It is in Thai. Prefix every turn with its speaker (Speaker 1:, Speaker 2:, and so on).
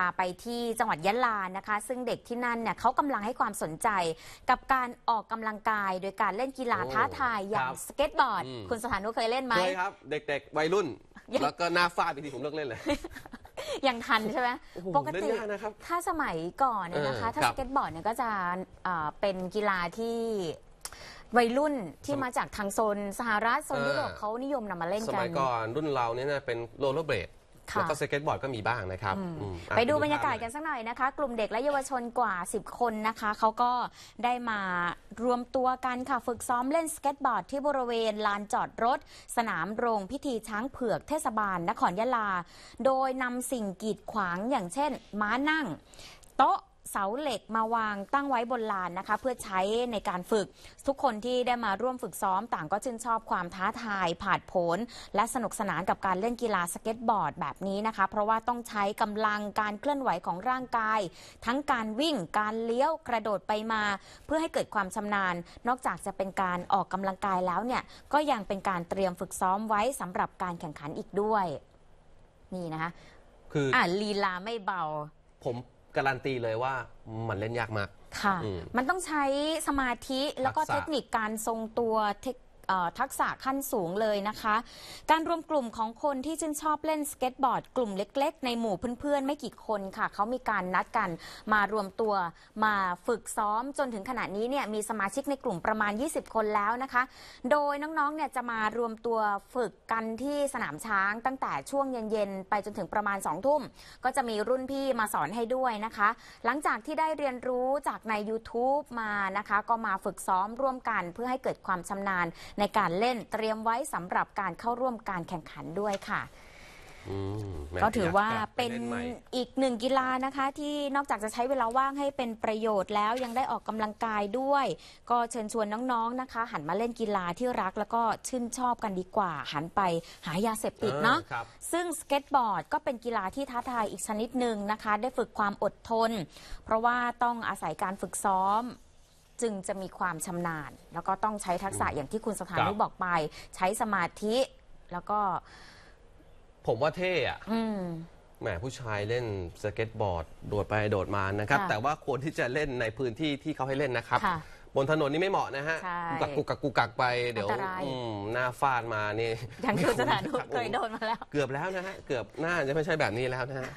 Speaker 1: าไปที่จังหวัดยะลา นะคะ ซึ่งเด็กที่นั่นเนี่ยเขากำลังให้ความสนใจกับการออกกำลังกายโดยการเล่นกีฬาท้าทายอย่างสเก็ตบอร์ด คุณสถานุเคยเล่นไหมเคยครับ
Speaker 2: เด็กๆวัยรุ่น แล้วก็หน้าฟาดไปทีผมเลิกเล่นเลย
Speaker 1: ยังทันใช่ไหมโอ้โหปกติเล่นยนะครับถ้าสมัยก่อนเนี่ยนะคะ ถ้าสเก็ตบอร์ดเนี่ยก็จะเป็นกีฬาที่วัยรุ่นที่มาจากทางโซนสหรัฐโซนยุโรปเขานิยมนำมาเล่นกัน สมัยก่อน
Speaker 2: รุ่นเราเนี่ยนะเป็นโรลเลอร์เบรดแล้วก็สเก็ตบอร์ดก็มีบ้างนะครับไปดูบรรยากาศกัน
Speaker 1: สักหน่อยนะคะ กลุ่มเด็กและเยาวชนกว่า 10 คนนะคะ เขาก็ได้มารวมตัวกันค่ะ ฝึกซ้อมเล่นสเก็ตบอร์ดที่บริเวณลานจอดรถสนามโรงพิธีช้างเผือกเทศบาลนครยะลา โดยนำสิ่งกีดขวางอย่างเช่น ม้านั่งโต๊ะเสาเหล็กมาวางตั้งไว้บนลานนะคะเพื่อใช้ในการฝึกทุกคนที่ได้มาร่วมฝึกซ้อมต่างก็ชื่นชอบความท้าทายผาดโผนและสนุกสนานกับการเล่นกีฬาสเก็ตบอร์ด แบบนี้นะคะ เพราะว่าต้องใช้กำลังการเคลื่อนไหวของร่างกาย ทั้งการวิ่งการเลี้ยวกระโดดไปมา เพื่อให้เกิดความชำนาญ นอกจากจะเป็นการออกกำลังกายแล้วเนี่ยก็ยังเป็นการเตรียมฝึกซ้อมไว้สำหรับการแข่งขันอีกด้วยนี่นะคะคืออ่าลีลาไม่เบ
Speaker 2: า ผมการันตีเลยว่ามันเล่นยากมาก ค่ะม
Speaker 1: มันต้องใช้สมาธิแล้วก็เทคนิคการทรงตัวเทคทักษะขั้นสูงเลยนะคะ การรวมกลุ่มของคนที่ชื่นชอบเล่นสเก็ตบอร์ดกลุ่มเล็กๆในหมู่เพื่อนๆไม่กี่คนค่ะ เขามีการนัดกัน มารวมตัวมาฝึกซ้อมจนถึงขณะนี้เนี่ยมีสมาชิกในกลุ่มประมาณ 20 คนแล้วนะคะ โดยน้องๆเนี่ยจะมารวมตัวฝึกกันที่สนามช้างตั้งแต่ช่วงเย็นๆ ไปจนถึงประมาณ2ทุ่ม ก็จะมีรุ่นพี่มาสอนให้ด้วยนะคะ หลังจากที่ได้เรียนรู้จากใน YouTube มานะคะก็มาฝึกซ้อมร่วมกันเพื่อให้เกิดความชำนาญในการเล่นเตรียมไว้สำหรับการเข้าร่วมการแข่งขันด้วยค่ะก็ถือว่าเป็นอีกหนึ่งกีฬานะคะที่นอกจากจะใช้เวลาว่างให้เป็นประโยชน์แล้วยังได้ออกกำลังกายด้วย ก็เชิญชวนน้องๆนะคะ หันมาเล่นกีฬาที่รัก แล้วก็ชื่นชอบกันดีกว่า หันไปหายาเสพติดเนาะซึ่งสเก็ตบอร์ดก็เป็นกีฬาที่ท้าทายอีกชนิดหนึ่งนะคะ ได้ฝึกความอดทนเพราะว่าต้องอาศัยการฝึกซ้อมจึงจะมีความชำนาญ แล้วก็ต้องใช้ทักษะอย่างที่คุณสถานุบอกไป ใช้สมาธิ แล้วก็
Speaker 2: ผมว่าเท่อะแหมผู้ชายเล่นสเก็ตบอร์ดโดดไปโดดมานะครับ แต่ว่าควรที่จะเล่นในพื้นที่ที่เขาให้เล่นนะครับ บนถนนนี่ไม่เหมาะนะฮะกักกุกกัก กุกกักไปเดี๋ยวหน้าฟาดมานี่ยั
Speaker 1: งคุณสถานุบผมเคยโดนมาแล้ว
Speaker 2: เกือบแล้วนะฮะเกือบหน้าจะไม่ใช่แบบนี้แล้วนะฮะ